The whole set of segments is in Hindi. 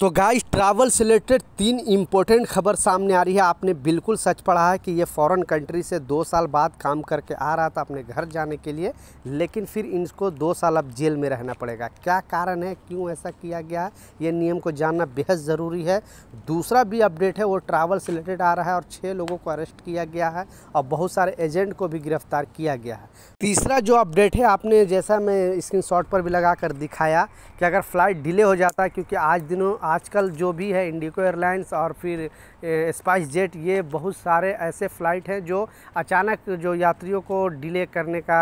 तो गाइस ट्रैवल से रिलेटेड तीन इम्पोर्टेंट खबर सामने आ रही है आपने बिल्कुल सच पढ़ा है कि ये फॉरेन कंट्री से दो साल बाद काम करके आ रहा था अपने घर जाने के लिए लेकिन फिर इनको दो साल अब जेल में रहना पड़ेगा क्या कारण है क्यों ऐसा किया गया है ये नियम को जानना बेहद ज़रूरी है दूसरा भी अपडेट है वो ट्रैवल से रिलेटेड आ रहा है और छः लोगों को अरेस्ट किया गया है और बहुत सारे एजेंट को भी गिरफ्तार किया गया है तीसरा जो अपडेट है आपने जैसा मैं स्क्रीन पर भी लगा कर दिखाया कि अगर फ़्लाइट डिले हो जाता है क्योंकि आज दिनों आजकल जो भी है इंडिको एयरलाइंस और फिर स्पाइस जेट ये बहुत सारे ऐसे फ़्लाइट हैं जो अचानक जो यात्रियों को डिले करने का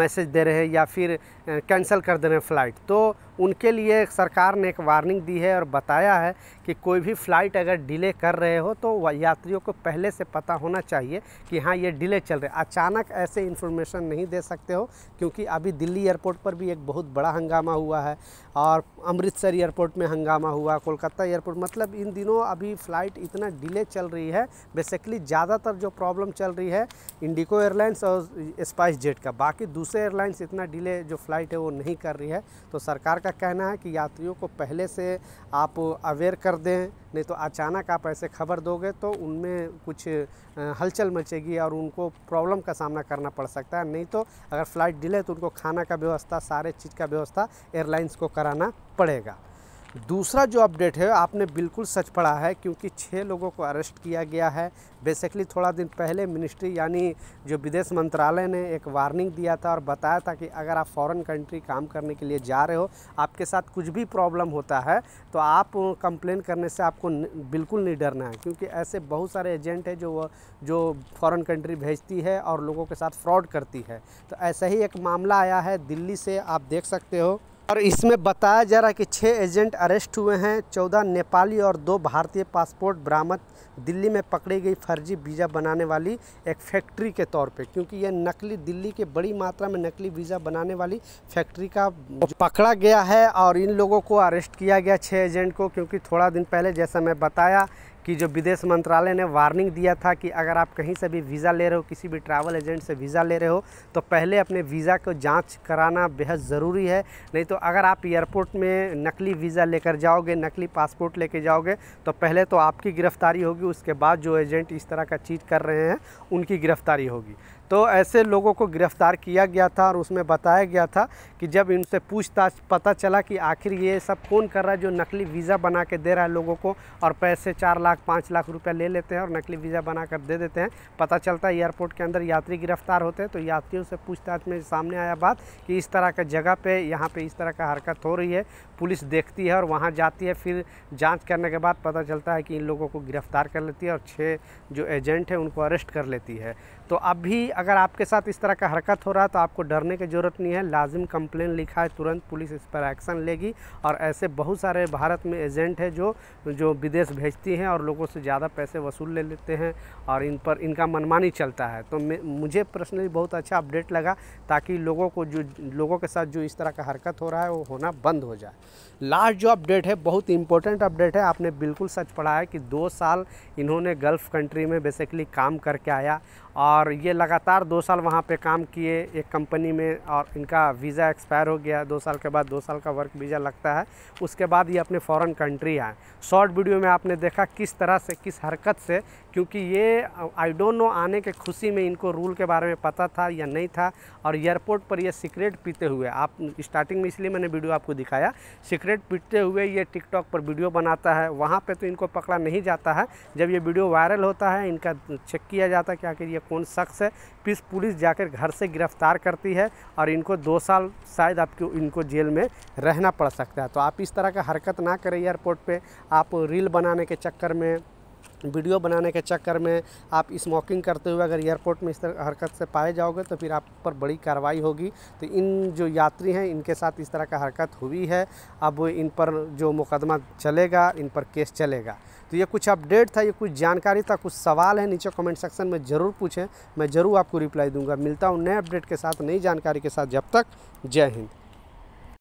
मैसेज दे रहे हैं या फिर कैंसिल कर दे रहे हैं फ़्लाइट तो उनके लिए सरकार ने एक वार्निंग दी है और बताया है कि कोई भी फ़्लाइट अगर डिले कर रहे हो तो यात्रियों को पहले से पता होना चाहिए कि हाँ ये डिले चल रहा है अचानक ऐसे इन्फॉर्मेशन नहीं दे सकते हो क्योंकि अभी दिल्ली एयरपोर्ट पर भी एक बहुत बड़ा हंगामा हुआ है और अमृतसर एयरपोर्ट में हंगामा हुआ कोलकाता एयरपोर्ट मतलब इन दिनों अभी फ़्लाइट इतना डिले चल रही है बेसिकली ज़्यादातर जो प्रॉब्लम चल रही है इंडिको एयरलाइंस और स्पाइस जेट का बाकी दूसरे एयरलाइंस इतना डिले जो फ्लाइट है वो नहीं कर रही है तो सरकार का कहना है कि यात्रियों को पहले से आप अवेयर कर दें नहीं तो अचानक आप ऐसे खबर दोगे तो उनमें कुछ हलचल मचेगी और उनको प्रॉब्लम का सामना करना पड़ सकता है नहीं तो अगर फ़्लाइट डिले तो उनको खाना का व्यवस्था सारे चीज़ का व्यवस्था एयरलाइंस को कराना पड़ेगा दूसरा जो अपडेट है आपने बिल्कुल सच पढ़ा है क्योंकि छः लोगों को अरेस्ट किया गया है बेसिकली थोड़ा दिन पहले मिनिस्ट्री यानी जो विदेश मंत्रालय ने एक वार्निंग दिया था और बताया था कि अगर आप फॉरेन कंट्री काम करने के लिए जा रहे हो आपके साथ कुछ भी प्रॉब्लम होता है तो आप कंप्लेन करने से आपको न, बिल्कुल नहीं डरना है क्योंकि ऐसे बहुत सारे एजेंट हैं जो जो फ़ॉरन कंट्री भेजती है और लोगों के साथ फ्रॉड करती है तो ऐसा ही एक मामला आया है दिल्ली से आप देख सकते हो और इसमें बताया जा रहा है कि छः एजेंट अरेस्ट हुए हैं चौदह नेपाली और दो भारतीय पासपोर्ट बरामद दिल्ली में पकड़ी गई फर्जी वीज़ा बनाने वाली एक फैक्ट्री के तौर पे क्योंकि यह नकली दिल्ली के बड़ी मात्रा में नकली वीज़ा बनाने वाली फैक्ट्री का पकड़ा गया है और इन लोगों को अरेस्ट किया गया छः एजेंट को क्योंकि थोड़ा दिन पहले जैसा मैं बताया कि जो विदेश मंत्रालय ने वार्निंग दिया था कि अगर आप कहीं से भी वीज़ा ले रहे हो किसी भी ट्रैवल एजेंट से वीज़ा ले रहे हो तो पहले अपने वीज़ा को जांच कराना बेहद ज़रूरी है नहीं तो अगर आप एयरपोर्ट में नकली वीज़ा लेकर जाओगे नकली पासपोर्ट लेकर जाओगे तो पहले तो आपकी गिरफ़्तारी होगी उसके बाद जो एजेंट इस तरह का चीट कर रहे हैं उनकी गिरफ़्तारी होगी तो ऐसे लोगों को गिरफ़्तार किया गया था और उसमें बताया गया था कि जब इनसे पूछताछ पता चला कि आखिर ये सब कौन कर रहा है जो नकली वीज़ा बना के दे रहा है लोगों को और पैसे चार लाख पाँच लाख रुपया ले लेते हैं और नकली वीज़ा बना कर दे देते हैं पता चलता है एयरपोर्ट के अंदर यात्री गिरफ़्तार होते हैं तो यात्रियों से पूछताछ में सामने आया बात कि इस तरह का जगह पर यहाँ पर इस तरह का हरकत हो रही है पुलिस देखती है और वहाँ जाती है फिर जाँच करने के बाद पता चलता है कि इन लोगों को गिरफ़्तार कर लेती है और छः जो एजेंट हैं उनको अरेस्ट कर लेती है तो अभी अगर आपके साथ इस तरह का हरकत हो रहा है तो आपको डरने की ज़रूरत नहीं है लाजिम कंप्लेन लिखा है तुरंत पुलिस इस पर एक्शन लेगी और ऐसे बहुत सारे भारत में एजेंट है जो जो विदेश भेजती हैं और लोगों से ज़्यादा पैसे वसूल ले लेते हैं और इन पर इनका मनमानी चलता है तो मुझे पर्सनली बहुत अच्छा अपडेट लगा ताकि लोगों को जो लोगों के साथ जो इस तरह का हरकत हो रहा है वो होना बंद हो जाए लास्ट जो अपडेट है बहुत इंपॉर्टेंट अपडेट है आपने बिल्कुल सच पढ़ा है कि दो साल इन्होंने गल्फ़ कंट्री में बेसिकली काम करके आया और ये लगातार दो साल वहाँ पे काम किए एक कंपनी में और इनका वीज़ा एक्सपायर हो गया दो साल के बाद दो साल का वर्क वीज़ा लगता है उसके बाद ये अपने फ़ॉरेन कंट्री आए शॉर्ट वीडियो में आपने देखा किस तरह से किस हरकत से क्योंकि ये आई डोंट नो आने के खुशी में इनको रूल के बारे में पता था या नहीं था और एयरपोर्ट पर ये सिगरेट पीते हुए आप स्टार्टिंग में इसलिए मैंने वीडियो आपको दिखाया सिगरेट पीते हुए ये टिकटॉक पर वीडियो बनाता है वहाँ पे तो इनको पकड़ा नहीं जाता है जब ये वीडियो वायरल होता है इनका चेक किया जाता है कि आखिर ये कौन शख्स है फिर पुलिस जाकर घर से गिरफ्तार करती है और इनको दो साल शायद आपको इनको जेल में रहना पड़ सकता है तो आप इस तरह का हरकत ना करें एयरपोर्ट पर आप रील बनाने के चक्कर में वीडियो बनाने के चक्कर में आप स्मोकिंग करते हुए अगर एयरपोर्ट में इस तरह हरकत से पाए जाओगे तो फिर आप पर बड़ी कार्रवाई होगी तो इन जो यात्री हैं इनके साथ इस तरह का हरकत हुई है अब इन पर जो मुकदमा चलेगा इन पर केस चलेगा तो ये कुछ अपडेट था ये कुछ जानकारी था कुछ सवाल है नीचे कमेंट सेक्शन में ज़रूर पूछें मैं ज़रूर आपको रिप्लाई दूंगा मिलता हूँ नए अपडेट के साथ नई जानकारी के साथ जब तक जय हिंद